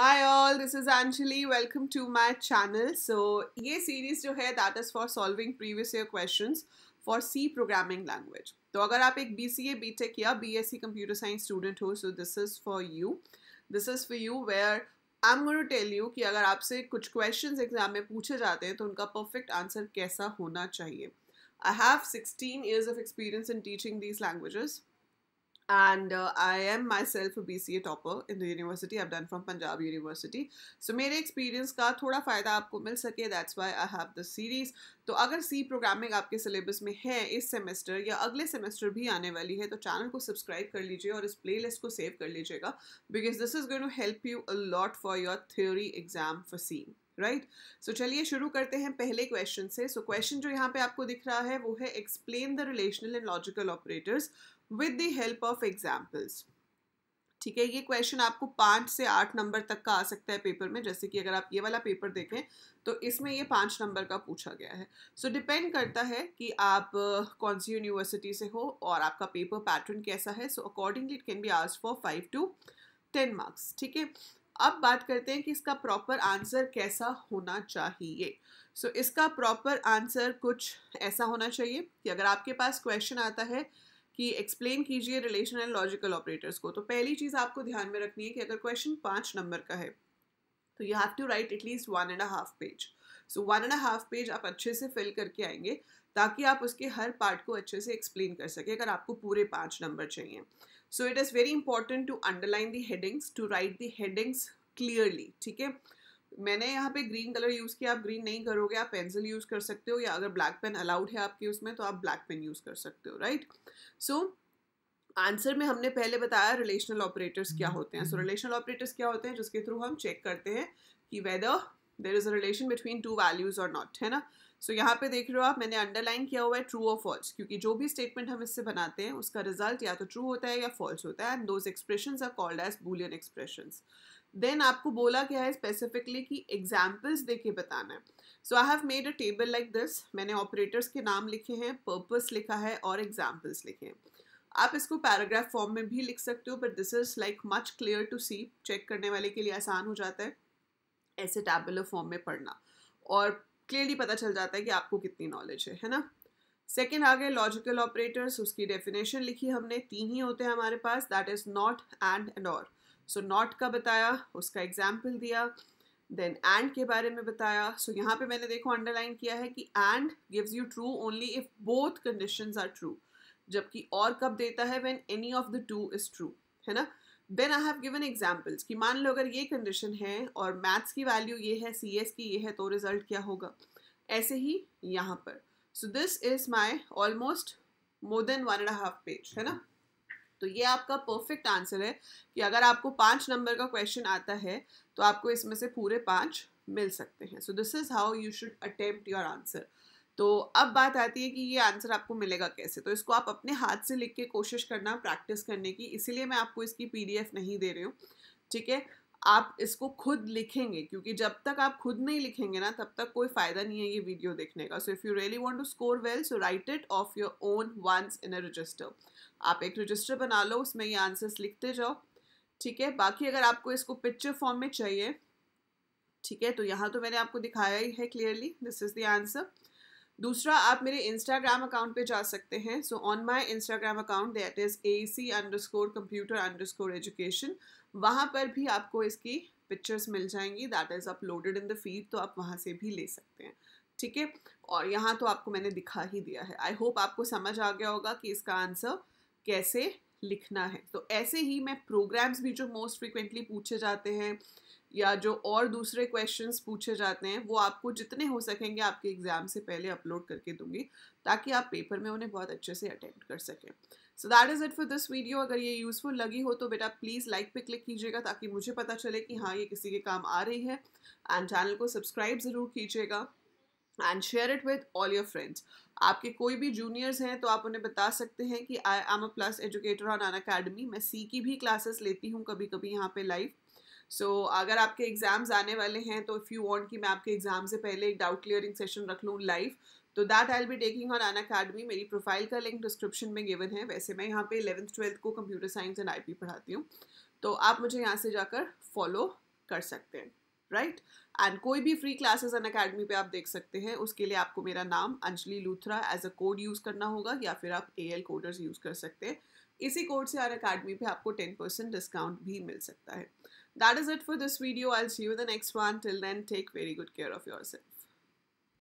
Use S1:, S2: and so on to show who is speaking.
S1: High all this is Anjali welcome to my channel so ये series जो है that is for solving previous year question for C programming language तो अगर आप एक B C A B tech या B S C computer science student हो so this is for you this is for you where I am gonna tell you कि अगर आपसे कुछ क्वेश्चन एग्जाम में पूछे जाते हैं तो उनका परफेक्ट आंसर कैसा होना चाहिए I have sixteen years of experience in teaching these languages and I am myself B C A topper in the university I done from Punjab university so मेरे एक्सपीरियंस का थोड़ा फ़ायदा आपको मिल सके that's why I have the series तो अगर सी programming आपके सिलेबस में है इस सेमेस्टर या अगले सेमेस्टर भी आने वाली है तो चैनल को सब्सक्राइब कर लीजिए और इस प्ले लिस्ट को सेव कर लीजिएगा because this is going to help you a lot for your theory exam for C right so चलिए शुरू करते हैं पहले क्वेश्चन से सो so क्वेश्चन जो यहाँ पे आपको दिख रहा है वो है explain the relational and logical operators with the help of examples ठीक है ये क्वेश्चन आपको पाँच से आठ नंबर तक का आ सकता है पेपर में जैसे कि अगर आप ये वाला पेपर देखें तो इसमें ये पाँच नंबर का पूछा गया है सो so, डिपेंड करता है कि आप uh, कौन सी यूनिवर्सिटी से हो और आपका पेपर पैटर्न कैसा है so accordingly it can be आज for five to ten marks ठीक है अब बात करते हैं कि इसका प्रॉपर आंसर कैसा होना चाहिए सो so, इसका प्रॉपर आंसर कुछ ऐसा होना चाहिए कि अगर आपके पास क्वेश्चन आता है कि एक्सप्लेन कीजिए रिलेशन एंड लॉजिकल ऑपरेटर्स को तो पहली चीज़ आपको ध्यान में रखनी है कि अगर क्वेश्चन पाँच नंबर का है तो you have to write at least one and half page so one and half page आप अच्छे से फिल करके आएंगे ताकि आप उसके हर पार्ट को अच्छे से एक्सप्लेन कर सके अगर आपको पूरे पाँच नंबर चाहिए so it is very important to underline the headings to write the headings clearly ठीक है मैंने यहाँ पे ग्रीन कलर यूज़ किया आप ग्रीन नहीं करोगे आप पेंसिल यूज़ कर सकते हो या अगर ब्लैक पेन अलाउड है आपके उसमें तो आप ब्लैक पेन यूज़ कर सकते हो राइट सो आंसर में हमने पहले बताया रिलेशनल ऑपरेटर्स क्या होते हैं सो रिलेशनल ऑपरेटर्स क्या होते हैं जिसके थ्रू हम चेक करते हैं कि whether there is a relation between two values और नॉट है ना सो so, यहाँ पे देख रहे हो आप मैंने अंडरलाइन किया हुआ है ट्रू और फॉल्स क्योंकि जो भी स्टेटमेंट हम इससे बनाते हैं उसका रिजल्ट या तो ट्रू होता है या फॉल्स होता है and those expression are called as boolean expression then आपको बोला क्या है स्पेसिफिकली कि एग्जाम्पल्स दे के बताना है so I have made a table like this मैंने ऑपरेटर्स के नाम लिखे हैं पर्पस लिखा है और एग्जाम्पल्स लिखे हैं आप इसको पैराग्राफ फॉर्म में भी लिख सकते हो but this is like much clear to see check करने वाले के लिए आसान हो जाता है ऐसे टैबलर फॉर्म में पढ़ना और क्लियरली पता चल जाता है कि आपको कितनी नॉलेज है है ना सेकेंड आ गए लॉजिकल ऑपरेटर्स उसकी डेफिनेशन लिखी हमने तीन ही होते हैं हमारे पास that is not and and और सो so, नॉट का बताया उसका एग्जाम्पल दिया देन एंड के बारे में बताया सो so, यहाँ पे मैंने देखो अंडरलाइन किया है कि and gives you true only if both condition are true जबकि और कब देता है when any of the two is true है ना then I have given examples कि मान लो अगर ये कंडीशन है और मैथ्स की वैल्यू ये है सी एस की ये है तो रिजल्ट क्या होगा ऐसे ही यहाँ पर so this is my almost more than one and half page है ना तो ये आपका परफेक्ट आंसर है कि अगर आपको पाँच नंबर का क्वेश्चन आता है तो आपको इसमें से पूरे पाँच मिल सकते हैं so this is how you should attempt your answer तो अब बात आती है कि ये आंसर आपको मिलेगा कैसे तो इसको आप अपने हाथ से लिख के कोशिश करना प्रैक्टिस करने की इसीलिए मैं आपको इसकी पीडीएफ नहीं दे रही हूँ ठीक है आप इसको खुद लिखेंगे क्योंकि जब तक आप खुद नहीं लिखेंगे ना तब तक कोई फ़ायदा नहीं है ये वीडियो देखने का so if you really want to score well so write it of your own once in a register आप एक रजिस्टर बना लो उसमें ये आंसर्स लिखते जाओ ठीक है बाकी अगर आपको इसको पिक्चर फॉर्म में चाहिए ठीक है तो यहाँ तो मैंने आपको दिखाया ही है clearly this is the answer दूसरा आप मेरे इंस्टाग्राम अकाउंट पे जा सकते हैं so on my Instagram account that is A C underscore computer underscore education वहाँ पर भी आपको इसकी पिक्चर्स मिल जाएंगी that is uploaded in the feed तो आप वहाँ से भी ले सकते हैं ठीक है और यहाँ तो आपको मैंने दिखा ही दिया है आई होप आपको समझ आ गया होगा कि इसका आंसर कैसे लिखना है तो ऐसे ही मैं प्रोग्राम्स भी जो मोस्ट फ्रिक्वेंटली पूछे जाते हैं या जो और दूसरे क्वेश्चंस पूछे जाते हैं वो आपको जितने हो सकेंगे आपके एग्ज़ाम से पहले अपलोड करके दूंगी ताकि आप पेपर में उन्हें बहुत अच्छे से अटेम्प्ट कर सकें so that is it for this video अगर ये यूज़फुल लगी हो तो बेटा प्लीज़ लाइक पे क्लिक कीजिएगा ताकि मुझे पता चले कि हाँ ये किसी के काम आ रही है एंड चैनल को सब्सक्राइब ज़रूर कीजिएगा and share it with all your friends आपके कोई भी जूनियर्स हैं तो आप उन्हें बता सकते हैं कि I am a plus educator on Unacademy मैं सी की भी क्लासेस लेती हूँ कभी कभी यहाँ पे लाइव सो so, अगर आपके एग्ज़ाम्स आने वाले हैं तो इफ़ यू वांट कि मैं आपके एग्ज़ाम से पहले एक डाउट क्लियरिंग सेशन रख लूँ लाइव तो that I be taking on Unacademy मेरी प्रोफाइल का लिंक डिस्क्रिप्शन में गिवन है वैसे मैं यहाँ पे इलेवंथ ट्वेल्थ को कंप्यूटर साइंस एंड आई पढ़ाती हूँ तो आप मुझे यहाँ से जाकर फॉलो कर सकते हैं राइट right? एंड कोई भी फ्री क्लासेस एन अकेडमी पे आप देख सकते हैं उसके लिए आपको मेरा नाम Anjali Luthra as a code use करना होगा या फिर आप ए एल कोडर्स यूज़ कर सकते हैं इसी कोड से अन अकेडमी पे आपको टेन परसेंट डिस्काउंट भी मिल सकता है that is it for this video I see you the next one till then take very good care of your self